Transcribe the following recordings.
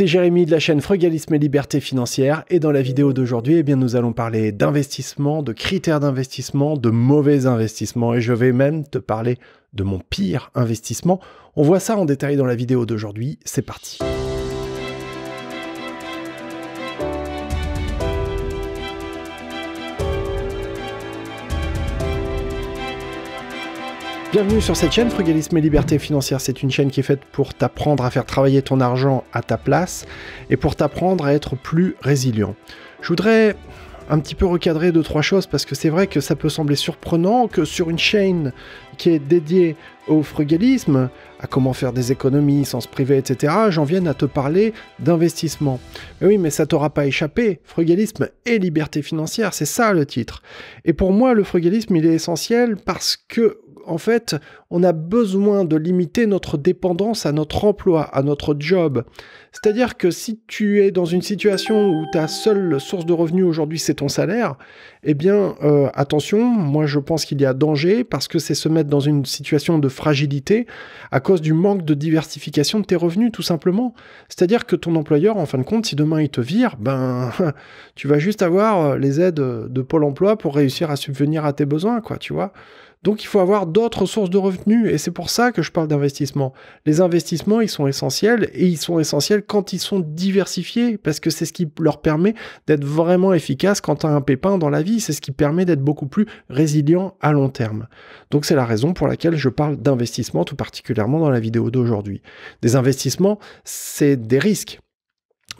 C'est Jérémy de la chaîne Frugalisme et Liberté Financière et dans la vidéo d'aujourd'hui, eh bien, nous allons parler d'investissement, de critères d'investissement, de mauvais investissements et je vais même te parler de mon pire investissement. On voit ça en détail dans la vidéo d'aujourd'hui, c'est parti. Bienvenue sur cette chaîne Frugalisme et Liberté Financière. C'est une chaîne qui est faite pour t'apprendre à faire travailler ton argent à ta place et pour t'apprendre à être plus résilient. Je voudrais un petit peu recadrer deux trois choses parce que c'est vrai que ça peut sembler surprenant que sur une chaîne qui est dédiée au frugalisme, à comment faire des économies sans se priver, etc., j'en vienne à te parler d'investissement. oui, mais ça t'aura pas échappé. Frugalisme et liberté financière, c'est ça le titre. Et pour moi, le frugalisme, il est essentiel parce que en fait, on a besoin de limiter notre dépendance à notre emploi, à notre job. C'est-à-dire que si tu es dans une situation où ta seule source de revenus aujourd'hui c'est ton salaire, eh bien euh, attention, moi je pense qu'il y a danger parce que c'est se mettre dans une situation de fragilité à cause du manque de diversification de tes revenus tout simplement. C'est-à-dire que ton employeur, en fin de compte, si demain il te vire, ben tu vas juste avoir euh, les aides de Pôle Emploi pour réussir à subvenir à tes besoins, quoi, tu vois. Donc il faut avoir d'autres sources de revenus et c'est pour ça que je parle d'investissement. Les investissements, ils sont essentiels et ils sont essentiels quand ils sont diversifiés parce que c'est ce qui leur permet d'être vraiment efficace quand as un pépin dans la vie, c'est ce qui permet d'être beaucoup plus résilient à long terme. Donc c'est la raison pour laquelle je parle d'investissement tout particulièrement dans la vidéo d'aujourd'hui. Des investissements, c'est des risques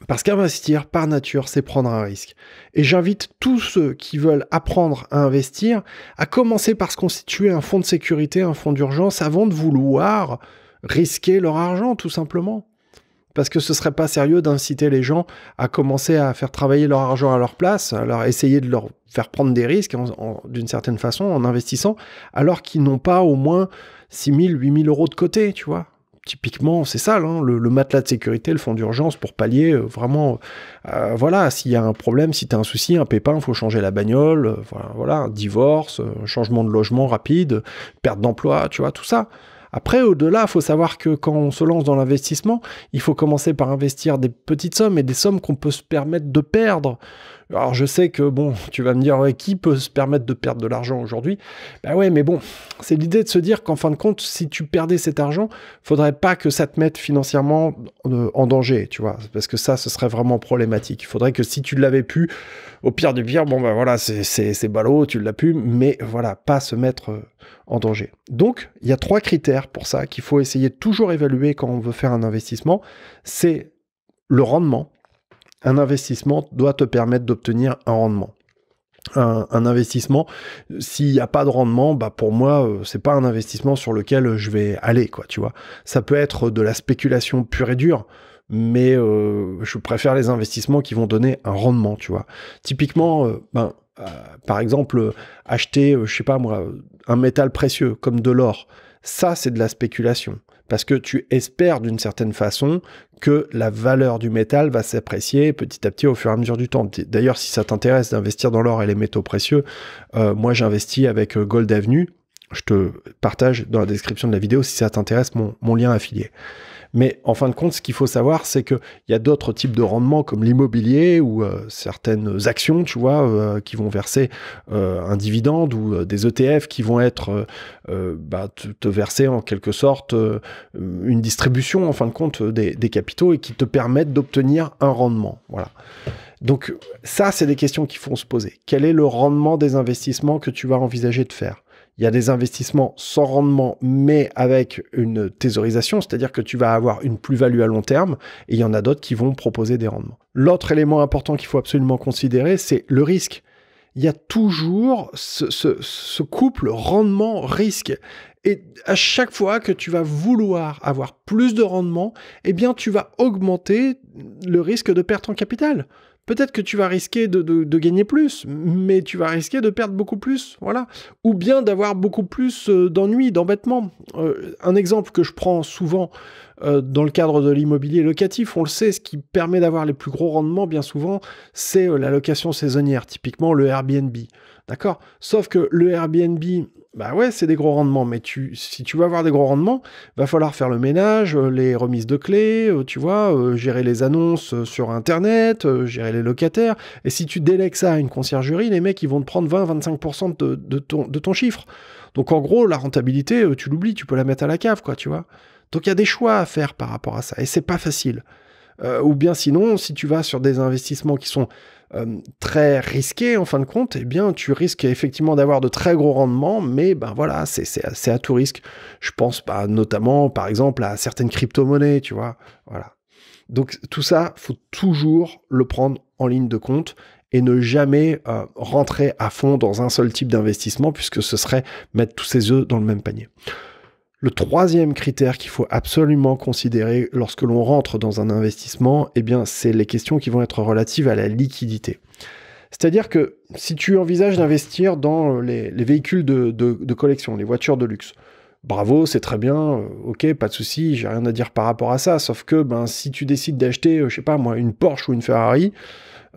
parce qu'investir, par nature, c'est prendre un risque. Et j'invite tous ceux qui veulent apprendre à investir à commencer par se constituer un fonds de sécurité, un fonds d'urgence, avant de vouloir risquer leur argent, tout simplement. Parce que ce serait pas sérieux d'inciter les gens à commencer à faire travailler leur argent à leur place, à leur essayer de leur faire prendre des risques d'une certaine façon en investissant, alors qu'ils n'ont pas au moins 6 000, 8 000 euros de côté, tu vois typiquement, c'est ça, hein, le, matelas de sécurité, le fonds d'urgence pour pallier euh, vraiment, euh, voilà, s'il y a un problème, si tu as un souci, un pépin, il faut changer la bagnole, euh, voilà, voilà, divorce, changement de logement rapide, perte d'emploi, tu vois, tout ça. Après, au-delà, il faut savoir que quand on se lance dans l'investissement, il faut commencer par investir des petites sommes et des sommes qu'on peut se permettre de perdre. Alors je sais que bon, tu vas me dire qui peut se permettre de perdre de l'argent aujourd'hui Ben ouais, mais bon, c'est l'idée de se dire qu'en fin de compte, si tu perdais cet argent, faudrait pas que ça te mette financièrement euh, en danger, tu vois, parce que ça, ce serait vraiment problématique. Il faudrait que si tu l'avais pu, au pire du pire, bon ben voilà, c'est ballot, tu l'as pu, mais voilà, pas se mettre euh, en danger. Donc, il y a trois critères pour ça qu'il faut essayer de toujours évaluer quand on veut faire un investissement. C'est le rendement, un investissement doit te permettre d'obtenir un rendement. Un, investissement. S'il n'y a pas de rendement, bah pour moi, euh, ce n'est pas un investissement sur lequel euh, je vais aller, quoi, tu vois. Ça peut être de la spéculation pure et dure, mais euh, je préfère les investissements qui vont donner un rendement, tu vois. Typiquement, ben, par exemple, acheter, je sais pas un métal précieux comme de l'or, ça c'est de la spéculation parce que tu espères d'une certaine façon que la valeur du métal va s'apprécier petit à petit au fur et à mesure du temps. D'ailleurs, si ça t'intéresse d'investir dans l'or et les métaux précieux, euh, moi j'investis avec euh, Gold Avenue. Je te partage dans la description de la vidéo si ça t'intéresse mon lien affilié. Mais en fin de compte, ce qu'il faut savoir, c'est qu'il y a d'autres types de rendements comme l'immobilier ou euh, certaines actions, tu vois, euh, qui vont verser euh, un dividende ou des ETF qui vont être bah, te, verser en quelque sorte une distribution, en fin de compte, des, des capitaux et qui te permettent d'obtenir un rendement. Voilà. Donc ça, c'est des questions qu'il faut se poser. Quel est le rendement des investissements que tu vas envisager de faire il y a des investissements sans rendement, mais avec une thésaurisation, c'est-à-dire que tu vas avoir une plus-value à long terme, et il y en a d'autres qui vont proposer des rendements. L'autre élément important qu'il faut absolument considérer, c'est le risque. Il y a toujours ce, couple rendement-risque. Et à chaque fois que tu vas vouloir avoir plus de rendement, eh bien, tu vas augmenter le risque de perte en capital peut-être que tu vas risquer de, gagner plus, mais tu vas risquer de perdre beaucoup plus, voilà. Ou bien d'avoir beaucoup plus euh, d'ennuis, d'embêtements. Euh, un exemple que je prends souvent euh, dans le cadre de l'immobilier locatif, on le sait, ce qui permet d'avoir les plus gros rendements, bien souvent, c'est la location saisonnière, typiquement le Airbnb. D'accord Sauf que le Airbnb, bah ouais, c'est des gros rendements, mais tu, si tu veux avoir des gros rendements, va falloir faire le ménage, euh, les remises de clés, euh, tu vois, euh, gérer les annonces sur Internet, gérer les locataires. Et si tu délègues ça à une conciergerie, les mecs, ils vont te prendre 20-25% de, ton, de ton chiffre. Donc en gros, la rentabilité, tu l'oublies, tu peux la mettre à la cave, quoi, tu vois. Donc il y a des choix à faire par rapport à ça, et c'est pas facile. Euh, ou bien sinon, si tu vas sur des investissements qui sont euh, très risqués en fin de compte, eh bien tu risques effectivement d'avoir de très gros rendements, mais ben voilà, c'est à tout risque. Je pense bah, notamment par exemple à certaines crypto-monnaies, tu vois. Voilà. Donc tout ça, faut toujours le prendre en ligne de compte et ne jamais euh, rentrer à fond dans un seul type d'investissement puisque ce serait mettre tous ses œufs dans le même panier. Le troisième critère qu'il faut absolument considérer lorsque l'on rentre dans un investissement, eh bien, c'est les questions qui vont être relatives à la liquidité. C'est-à-dire que si tu envisages d'investir dans les, véhicules de, collection, les voitures de luxe, bravo, c'est très bien, euh, ok, pas de souci, j'ai rien à dire par rapport à ça. Sauf que ben, si tu décides d'acheter, euh, je sais pas moi, une Porsche ou une Ferrari,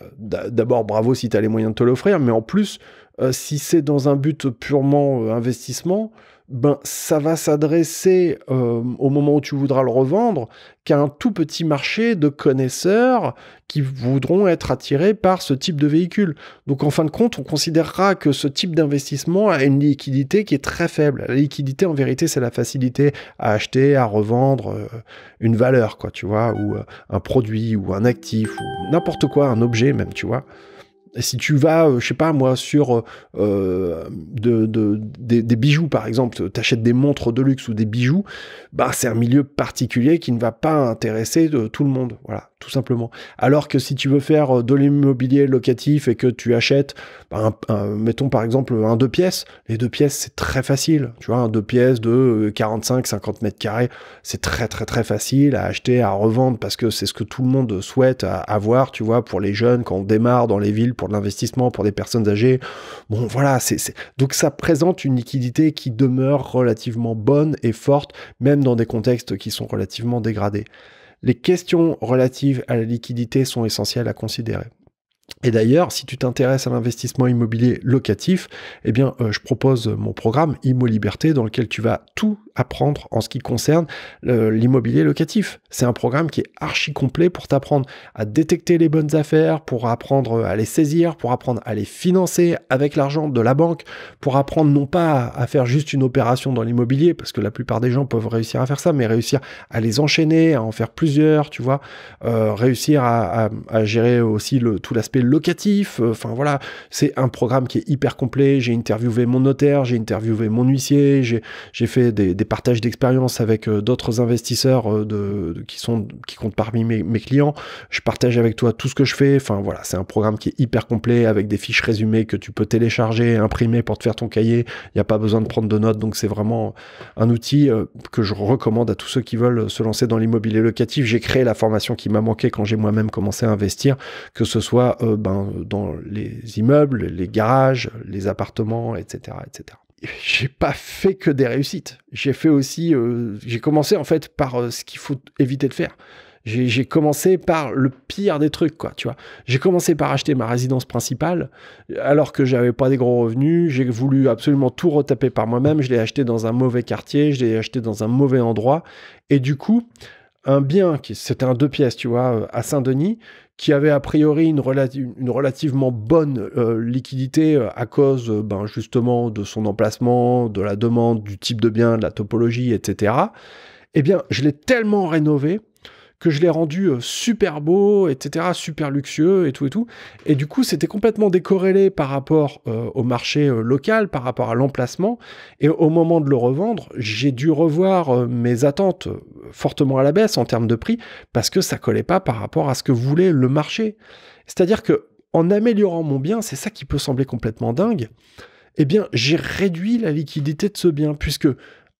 euh, d'abord bravo si tu as les moyens de te l'offrir, mais en plus, si c'est dans un but purement investissement, ben, ça va s'adresser euh, au moment où tu voudras le revendre qu'à un tout petit marché de connaisseurs qui voudront être attirés par ce type de véhicule. Donc en fin de compte, on considérera que ce type d'investissement a une liquidité qui est très faible. La liquidité, en vérité, c'est la facilité à acheter, à revendre euh, une valeur, quoi, tu vois, ou euh, un produit, ou un actif, ou n'importe quoi, un objet même, tu vois si tu vas, euh, je sais pas moi, sur euh, euh, des, bijoux par exemple, t'achètes des montres de luxe ou des bijoux, bah c'est un milieu particulier qui ne va pas intéresser tout le monde, voilà, tout simplement. Alors que si tu veux faire de l'immobilier locatif et que tu achètes, bah, mettons par exemple un deux pièces, les deux pièces c'est très facile, tu vois, un deux pièces de 45-50 mètres carrés, c'est très très très facile à acheter, à revendre parce que c'est ce que tout le monde souhaite avoir, tu vois, pour les jeunes quand on démarre dans les villes pour l'investissement, pour des personnes âgées. Bon, voilà, c'est donc ça présente une liquidité qui demeure relativement bonne et forte, même dans des contextes qui sont relativement dégradés. Les questions relatives à la liquidité sont essentielles à considérer. Et d'ailleurs, si tu t'intéresses à l'investissement immobilier locatif, eh bien, euh, je propose mon programme Immo Liberté dans lequel tu vas tout apprendre en ce qui concerne l'immobilier locatif. C'est un programme qui est archi complet pour t'apprendre à détecter les bonnes affaires, pour apprendre euh, à les saisir, pour apprendre à les financer avec l'argent de la banque, pour apprendre non pas à faire juste une opération dans l'immobilier, parce que la plupart des gens peuvent réussir à faire ça, mais réussir à les enchaîner, à en faire plusieurs, tu vois, euh, réussir à, gérer aussi tout l'aspect locatif. Euh, enfin voilà, c'est un programme qui est hyper complet. J'ai interviewé mon notaire, j'ai interviewé mon huissier, j'ai fait des, partages d'expériences avec euh, d'autres investisseurs euh, de, qui, sont, qui comptent parmi mes, clients. Je partage avec toi tout ce que je fais. Enfin voilà, c'est un programme qui est hyper complet avec des fiches résumées que tu peux télécharger, imprimer pour te faire ton cahier. Il n'y a pas besoin de prendre de notes. Donc c'est vraiment un outil que je recommande à tous ceux qui veulent se lancer dans l'immobilier locatif. J'ai créé la formation qui m'a manqué quand j'ai moi-même commencé à investir, que ce soit euh, ben, dans les immeubles, les garages, les appartements, etc. etc. J'ai pas fait que des réussites. J'ai fait aussi, euh, j'ai commencé en fait par euh, ce qu'il faut éviter de faire. J'ai commencé par le pire des trucs, quoi, tu vois. J'ai commencé par acheter ma résidence principale, alors que j'avais pas des gros revenus. J'ai voulu absolument tout retaper par moi-même. Je l'ai acheté dans un mauvais quartier, je l'ai acheté dans un mauvais endroit. Et du coup, un bien, qui c'était un deux pièces, tu vois, à Saint-Denis, qui avait a priori une, relativement bonne euh, liquidité euh, à cause euh, ben, justement de son emplacement, de la demande, du type de bien, de la topologie, etc. Eh bien, je l'ai tellement rénové que je l'ai rendu euh, super beau, etc., super luxueux et tout et tout. Et du coup, c'était complètement décorrélé par rapport euh, au marché euh, local, par rapport à l'emplacement. Et au moment de le revendre, j'ai dû revoir mes attentes fortement à la baisse en termes de prix parce que ça collait pas par rapport à ce que voulait le marché. C'est-à-dire que en améliorant mon bien, c'est ça qui peut sembler complètement dingue. Eh bien, j'ai réduit la liquidité de ce bien puisque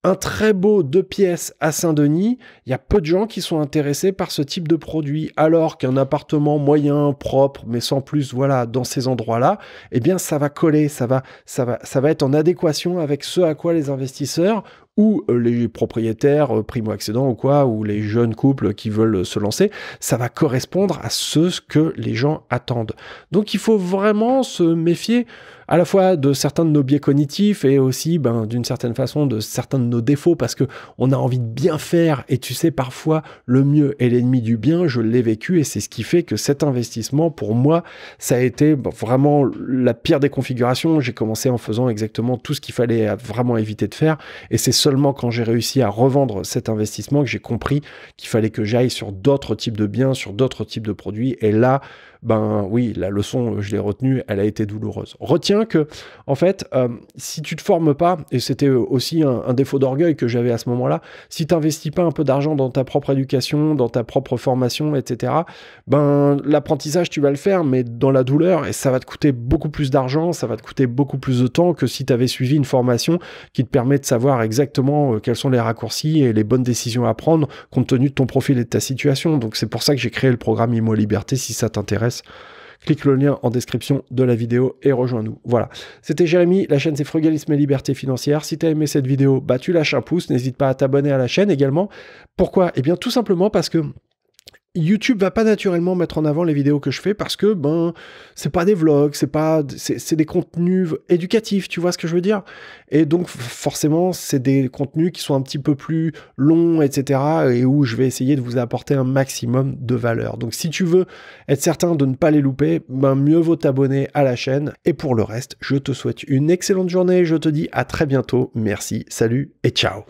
un très beau deux pièces à Saint-Denis, il y a peu de gens qui sont intéressés par ce type de produit, alors qu'un appartement moyen, propre, mais sans plus, voilà, dans ces endroits-là, eh bien, ça va coller, ça va, ça va, ça va être en adéquation avec ce à quoi les investisseurs ou euh, les propriétaires euh, primo-accédants ou quoi, ou les jeunes couples qui veulent se lancer, ça va correspondre à ce que les gens attendent. Donc il faut vraiment se méfier à la fois de certains de nos biais cognitifs et aussi ben, d'une certaine façon de certains de nos défauts parce que on a envie de bien faire et tu sais parfois le mieux est l'ennemi du bien, je l'ai vécu et c'est ce qui fait que cet investissement pour moi ça a été ben, vraiment la pire des configurations, j'ai commencé en faisant exactement tout ce qu'il fallait vraiment éviter de faire et c'est seulement quand j'ai réussi à revendre cet investissement que j'ai compris qu'il fallait que j'aille sur d'autres types de biens, sur d'autres types de produits. Et là, ben oui, la leçon, euh, je l'ai retenue, elle a été douloureuse. Retiens que, en fait, euh, si tu te formes pas, et c'était euh, aussi un, défaut d'orgueil que j'avais à ce moment-là, si tu n'investis pas un peu d'argent dans ta propre éducation, dans ta propre formation, etc., ben l'apprentissage, tu vas le faire, mais dans la douleur, et ça va te coûter beaucoup plus d'argent, ça va te coûter beaucoup plus de temps que si tu avais suivi une formation qui te permet de savoir exactement quels sont les raccourcis et les bonnes décisions à prendre compte tenu de ton profil et de ta situation. Donc c'est pour ça que j'ai créé le programme Imo Liberté, si ça t'intéresse clique le lien en description de la vidéo et rejoins-nous. Voilà. C'était Jérémy, la chaîne c'est Frugalisme et Liberté Financière. Si tu as aimé cette vidéo, bah tu lâches un pouce, n'hésite pas à t'abonner à la chaîne également. Pourquoi Et eh bien tout simplement parce que YouTube va pas naturellement mettre en avant les vidéos que je fais parce que ben c'est pas des vlogs, c'est pas c'est des contenus éducatifs, tu vois ce que je veux dire Et donc forcément c'est des contenus qui sont un petit peu plus longs, etc. Et où je vais essayer de vous apporter un maximum de valeur. Donc si tu veux être certain de ne pas les louper, ben mieux vaut t'abonner à la chaîne. Et pour le reste, je te souhaite une excellente journée. Je te dis à très bientôt. Merci, salut et ciao.